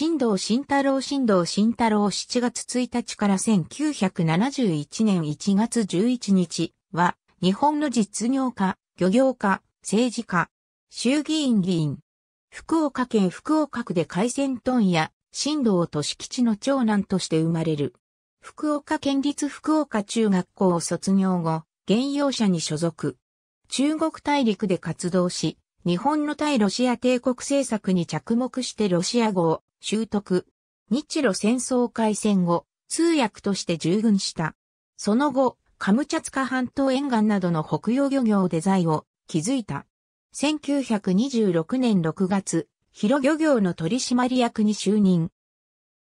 新道慎太郎新道慎太郎7月1日から1971年1月11日は、日本の実業家、漁業家、政治家、衆議院議員、福岡県福岡区で海鮮豚や新市基吉の長男として生まれる。福岡県立福岡中学校を卒業後、現用者に所属。中国大陸で活動し、日本の対ロシア帝国政策に着目してロシア語を習得。日露戦争開戦後、通訳として従軍した。その後、カムチャツカ半島沿岸などの北洋漁業デザインを築いた。1926年6月、広漁業の取締役に就任。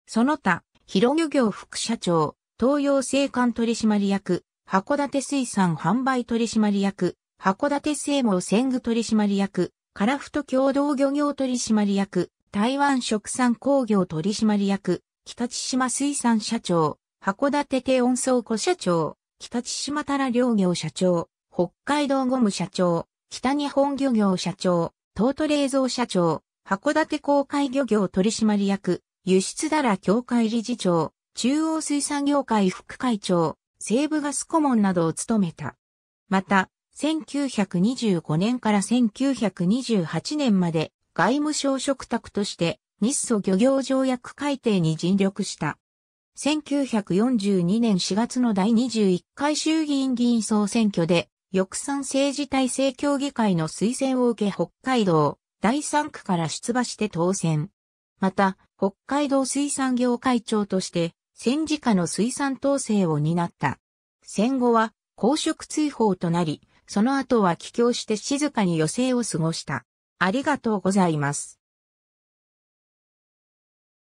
その他、広漁業副社長、東洋製産取締役、函館水産販売取締役、函館製網鮮具取締役、カラフト共同漁業取締役、台湾食産工業取締役、北千島水産社長、函館低温倉庫社長、北千島タラ漁業社長、北海道ゴム社長、北日本漁業社長、東都冷蔵社長、函館公海漁業取締役、輸出だら協会理事長、中央水産業会副会長、西部ガス顧問などを務めた。また、1925年から1928年まで外務省職宅として日ソ漁業条約改定に尽力した。1942年4月の第21回衆議院議員総選挙で、翼賛政治体制協議会の推薦を受け北海道第3区から出馬して当選。また、北海道水産業会長として、戦時下の水産統制を担った。戦後は、公職追放となり、その後は帰郷して静かに余生を過ごした。ありがとうございます。